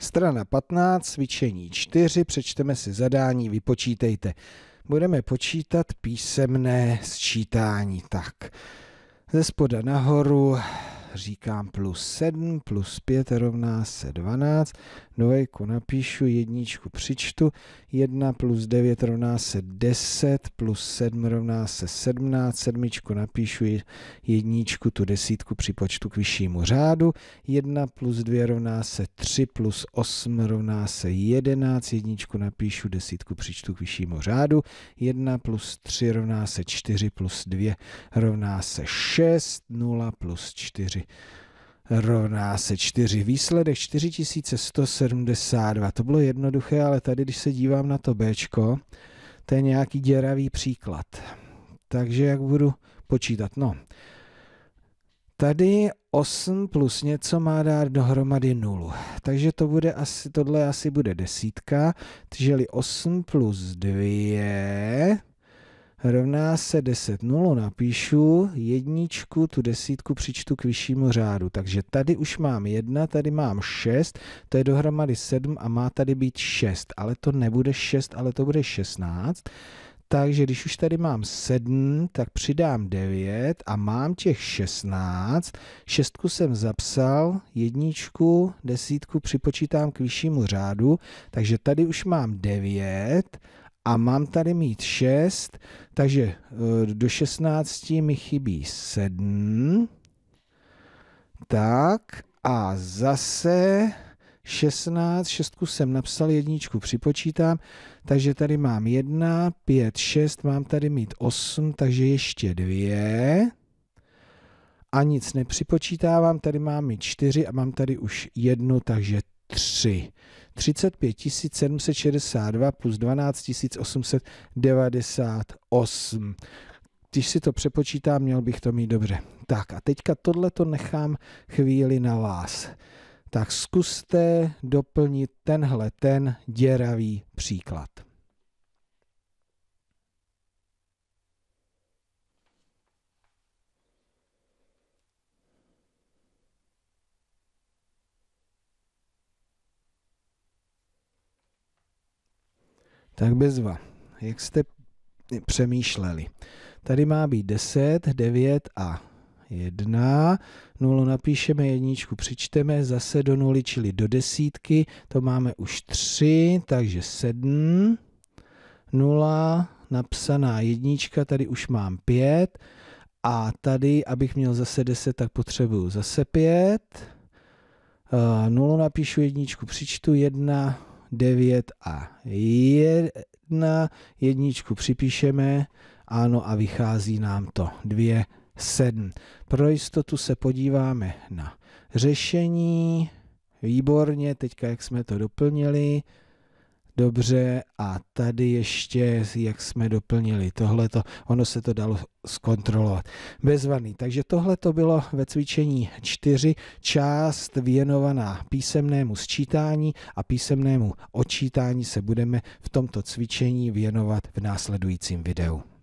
Strana 15, cvičení 4, přečteme si zadání, vypočítejte. Budeme počítat písemné sčítání. Tak, ze spoda nahoru říkám plus 7 plus 5 rovná se 12. Dvojku napíšu, jedničku přičtu. 1 plus 9 rovná se 10 plus 7 rovná se 17. Sedmičku napíšu, jedničku tu desítku připočtu k vyššímu řádu. 1 plus 2 rovná se 3 plus 8 rovná se 11. Jedničku napíšu, desítku přičtu k vyššímu řádu. 1 plus 3 rovná se 4 plus 2 rovná se 6, 0 plus 4 rovná se 4. Výsledek 4172. To bylo jednoduché, ale tady, když se dívám na to B, to je nějaký děravý příklad. Takže jak budu počítat? No, tady 8 plus něco má dát dohromady 0. Takže to bude asi, tohle asi bude desítka, čili 8 plus 2 rovná se 10. Nulu napíšu, jedničku, tu desítku přičtu k vyššímu řádu. Takže tady už mám jedna, tady mám 6, to je dohromady 7 a má tady být 6. Ale to nebude 6, ale to bude 16. Takže když už tady mám 7, tak přidám 9 a mám těch 16. Šestku jsem zapsal, jedničku, desítku připočítám k vyššímu řádu, takže tady už mám 9 a mám tady mít 6, takže eh, do 16 mi chybí 7. Tak a zase 16, 6 jsem napsal, jedničku připočítám, takže tady mám 1, 5, 6, mám tady mít 8, takže ještě 2. A nic nepřipočítávám, tady mám mít 4 a mám tady už 1, takže 3. 35 762 plus 12 898. Když si to přepočítám, měl bych to mít dobře. Tak a teďka tohle to nechám chvíli na vás. Tak zkuste doplnit tenhle ten děravý příklad. Tak bezva. Jak jste přemýšleli? Tady má být 10, 9 a 1. 0 napíšeme, jedničku přičteme, zase do nuly, čili do desítky. To máme už 3, takže 7. 0, napsaná jednička, tady už mám 5. A tady, abych měl zase 10, tak potřebuju zase 5. 0 eh, napíšu, jedničku přičtu, 1, 9 a 1. Jedničku připíšeme, ano, a vychází nám to 2, 7. Pro jistotu se podíváme na řešení. Výborně, teďka jak jsme to doplnili. Dobře, a tady ještě, jak jsme doplnili tohleto, ono se to dalo zkontrolovat. Bezvaný. Takže tohle to bylo ve cvičení 4, část věnovaná písemnému sčítání a písemnému odčítání se budeme v tomto cvičení věnovat v následujícím videu.